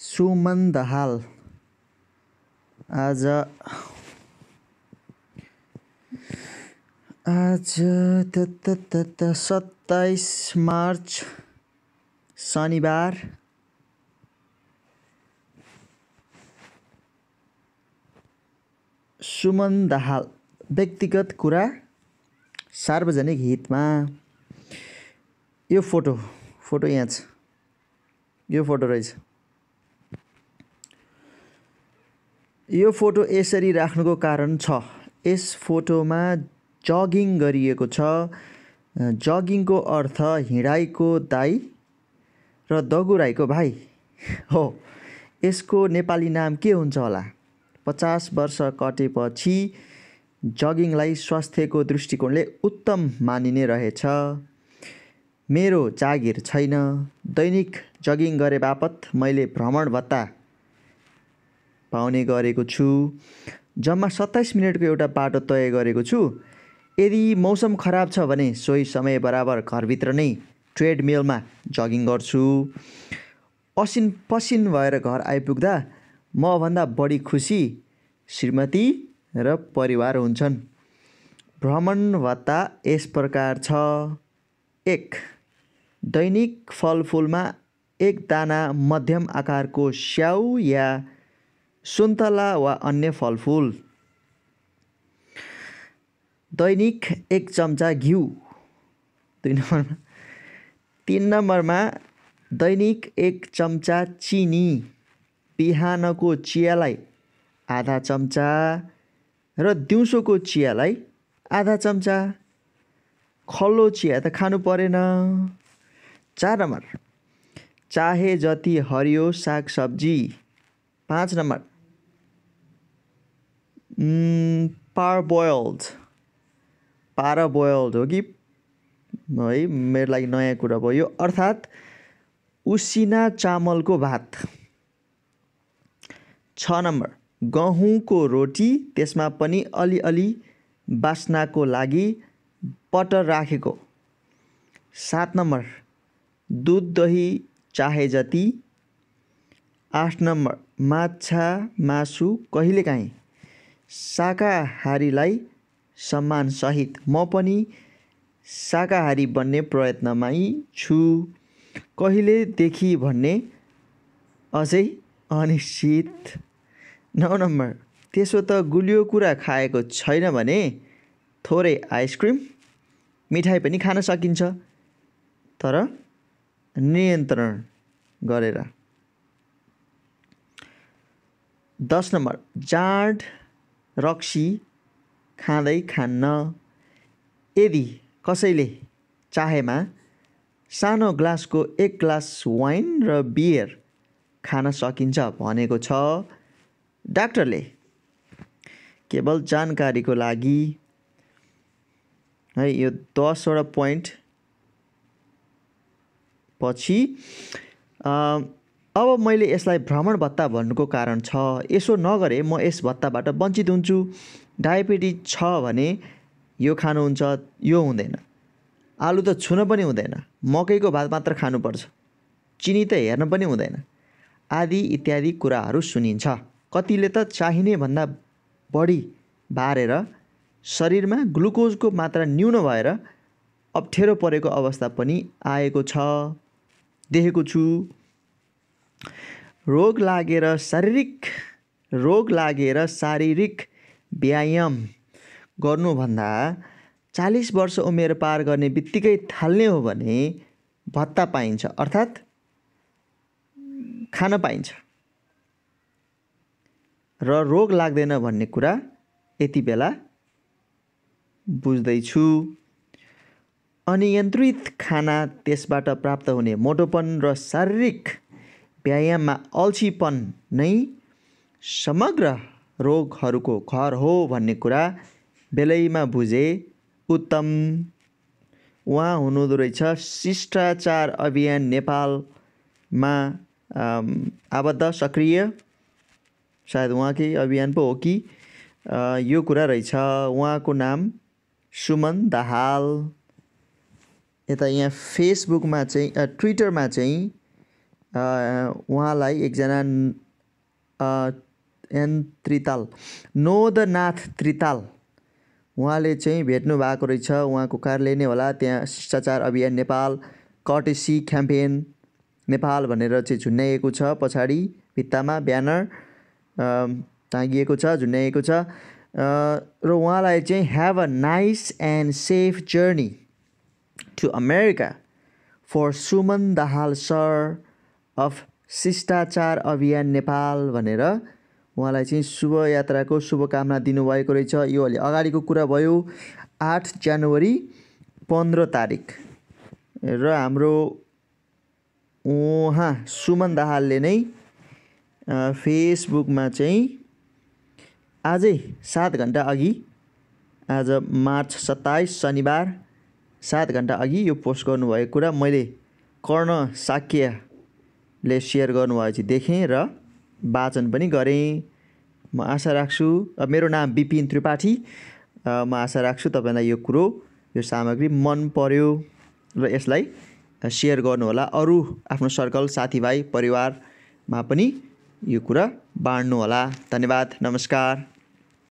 सुमन दहाल आज आज सत्ताइस मार्च शनिबार सुमन दहाल व्यक्तिगत कुरा सार्वजनिक हितमा यो फोटो फोटो यहाँ छ यो फोटो रहेछ यो फोटो यसरी राख्नुको कारण छ यस फोटोमा जगिङ गरिएको छ जगिङको अर्थ हिँडाइको दाई र दगुराईको भाइ हो यसको नेपाली नाम के हुन्छ होला पचास वर्ष कटेपछि जगिङलाई स्वास्थ्यको दृष्टिकोणले उत्तम मानिने रहेछ मेरो जागिर छैन दैनिक जगिङ गरे बापत मैले भ्रमण भत्ता पाउने गरेको छु जम्मा सत्ताइस मिनटको एउटा बाटो तय गरेको छु यदि मौसम खराब छ भने सोही समय बराबर घरभित्र नै ट्रेडमिलमा जगिङ गर्छु असिन पसिन भएर घर आइपुग्दा मभन्दा बढी खुसी श्रीमती र परिवार हुन्छन् भ्रमण भत्ता यस प्रकार छ एक दैनिक फलफुलमा एक दाना मध्यम आकारको स्याउ या सुन्तला वा अन्य फलफुल दैनिक एक चम्चा घिउ दुई नम्बरमा तिन नम्बरमा दैनिक एक चम्चा चिनी बिहानको चियालाई आधा चम्चा र दिउँसोको चियालाई आधा चम्चा खल्लो चिया त खानु परेन चार नम्बर चाहे जति हरियो सागसब्जी पाँच नम्बर पार पाराबोइल्ड हो कि है मेरो लागि नयाँ कुरा भयो अर्थात् उसिना चामलको भात छ नम्बर गहुँको रोटी त्यसमा पनि अलिअलि बास्नाको लागि बटर राखेको सात नम्बर दुध दही चाहे जति आठ नम्बर माछा मासु कहिलेकाहीँ शाकाहारीलाई सम्मानसहित म पनि शाकाहारी बन्ने प्रयत्नमै छु कहिलेदेखि भन्ने अझै अनिश्चित नौ नम्बर त्यसो त गुलियो कुरा खाएको छैन भने थोरै आइसक्रिम मिठाई पनि खान सकिन्छ तर नियन्त्रण गरेर दस नम्बर जाँड रक्सी खाँदै खान्न यदि कसैले चाहेमा सानो ग्लासको एक ग्लास वाइन र बियर खान सकिन्छ भनेको छ डाक्टरले केवल जानकारीको लागि है यो दसवटा पोइन्ट पछि अब मैले यसलाई भ्रमण भत्ता भन्नुको कारण छ यसो नगरे म यस भत्ताबाट वञ्चित हुन्छु डायबेटिज छ भने यो खानुहुन्छ यो हुँदैन आलु त छुन पनि हुँदैन मकैको भात मात्र खानुपर्छ चिनी त हेर्न पनि हुँदैन आदि इत्यादि कुराहरू सुनिन्छ कतिले त चाहिने भन्दा बढी बारेर शरीरमा ग्लुकोजको मात्रा न्यून भएर अप्ठ्यारो परेको अवस्था पनि आएको छ देखेको छु रोग लागेर शारीरिक रोग लागेर शारीरिक व्यायाम गर्नुभन्दा चालिस वर्ष उमेर पार गर्ने बित्तिकै थाल्ने हो भने भत्ता पाइन्छ अर्थात् खान पाइन्छ र रोग लाग्दैन भन्ने कुरा यति बेला बुझ्दैछु अनियन्त्रित खाना त्यसबाट प्राप्त हुने मोटोपन र शारीरिक व्यायाममा अल्छीपन नै समग्र रोगहरूको घर हो भन्ने कुरा बेलैमा बुझे उत्तम उहाँ हुनुहुँदो रहेछ शिष्टाचार अभियान नेपालमा आबद्ध सक्रिय सायद उहाँकै अभियान पो हो कि यो कुरा रहेछ उहाँको नाम सुमन दाहाल यता यहाँ फेसबुकमा चाहिँ ट्विटरमा चाहिँ उहाँलाई एकजना एन त्रिताल नोदनाथ त्रिताल उहाँले चाहिँ भेट्नु भएको रहेछ उहाँको कार्यालय नै होला त्यहाँ शिष्टाचार अभियान नेपाल कटेसी क्याम्पेन नेपाल भनेर चाहिँ झुन्याइएको छ पछाडि भित्तामा ब्यानर टाँगिएको छ झुन्याइएको छ र उहाँलाई चाहिँ have a nice and safe journey to America for Suman Dahal sir of शिष्टाचार अभियान नेपाल भनेर उहाँलाई चाहिँ शुभयात्राको शुभकामना दिनुभएको रहेछ यो अलि अगाडिको कुरा भयो आठ जनवरी पन्ध्र तारिक र हाम्रो उहाँ सुमन दाहालले नै फेसबुकमा चाहिँ आजै सात घन्टा अघि आज मार्च सत्ताइस शनिबार सात घन्टा अघि यो पोस्ट गर्नुभएको कुरा मैले कर्ण साक्य ले सेयर गर्नुभएपछि देखेँ र वाचन पनि गरेँ म आशा राख्छु मेरो नाम बिपिन त्रिपाठी म आशा राख्छु तपाईँलाई यो कुरो यो सामग्री मन पर्यो र यसलाई सेयर गर्नुहोला अरू आफ्नो सर्कल साथीभाइ परिवारमा पनि यो कुरा बाँड्नुहोला धन्यवाद नमस्कार